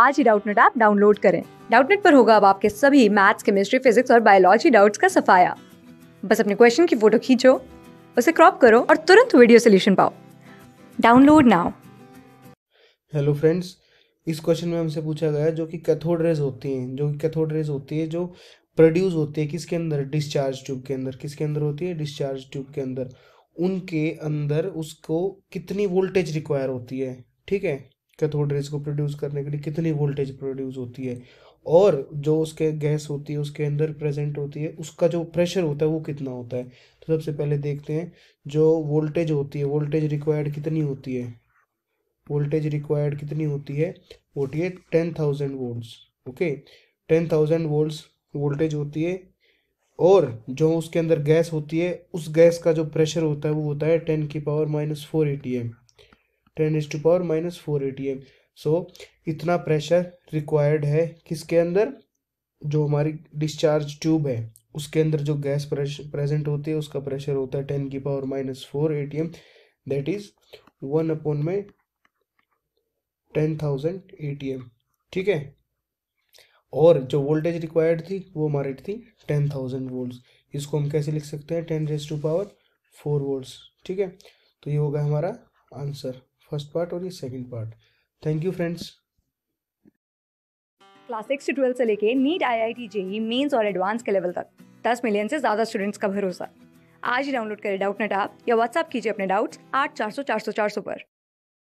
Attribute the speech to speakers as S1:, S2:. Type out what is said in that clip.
S1: आज ही Doubtnut app download करें डाउटनेट पर होगा अब आपके सभी मैथ्स केमिस्ट्री फिजिक्स और बायोलॉजी डाउट्स का सफाया बस अपने क्वेश्चन की फोटो खींचो उसे क्रॉप करो और तुरंत वीडियो सोल्यूशन पाओ डाउनलोड नाउ
S2: हेलो फ्रेंड्स इस क्वेश्चन में हमसे पूछा गया जो कि कैथोड रेज होती हैं जो कि कैथोड रेज होती है जो प्रोड्यूस होती है किसके अंदर डिस्चार्ज ट्यूब के अंदर किसके अंदर होती है डिस्चार्ज ट्यूब के अंदर उनके अंदर उसको कितनी वोल्टेज रिक्वायर होती है ठीक है कैथोड रेज को प्रोड्यूस करने के लिए कितनी वोल्टेज प्रोड्यूस होती है और जो उसके गैस होती है उसके अंदर प्रेजेंट होती है उसका जो प्रेशर होता है वो कितना होता है तो सबसे पहले देखते हैं जो वोल्टेज होती है वोल्टेज रिक्वायर्ड कितनी होती है वोल्टेज रिक्वायर्ड कितनी होती है होती है ten thousand volts okay ten thousand volts voltage होती है और जो उसके अंदर गैस होती है उस गैस का जो प्रेशर होता है वो होता है टेन की power minus four A T M ten is to power minus four A T M so इतना प्रेशर रिक्वायर्ड है किसके अंदर जो हमारी डिस्चार्ज ट्यूब है उसके अंदर जो गैस प्रेजेंट होती है उसका प्रेशर होता है टेन की power minus four A T M that is one upon में ten thousand A T M ठीक है और जो वोल्टेज रिक्वायर्ड थी वो हमारी थी टेन थाउजेंड वोल्ट इसको हम कैसे लिख सकते हैं ten raise to power four volt ठीक है तो ये होगा हमारा आंसर फर्स्ट पार्ट और ये second part thank you friends
S1: class six to twelfth से लेके NEET I I T JEE mains और एडवांस के लेवल तक दस मिलियन से ज़्यादा स्टूडेंट्स का भरोसा आज ही डाउनलोड करें डाउट नेट आप या व्हाट्सअप कीजिए अपने डाउट्स
S3: आठ चार सौ चार सौ चार सौ पर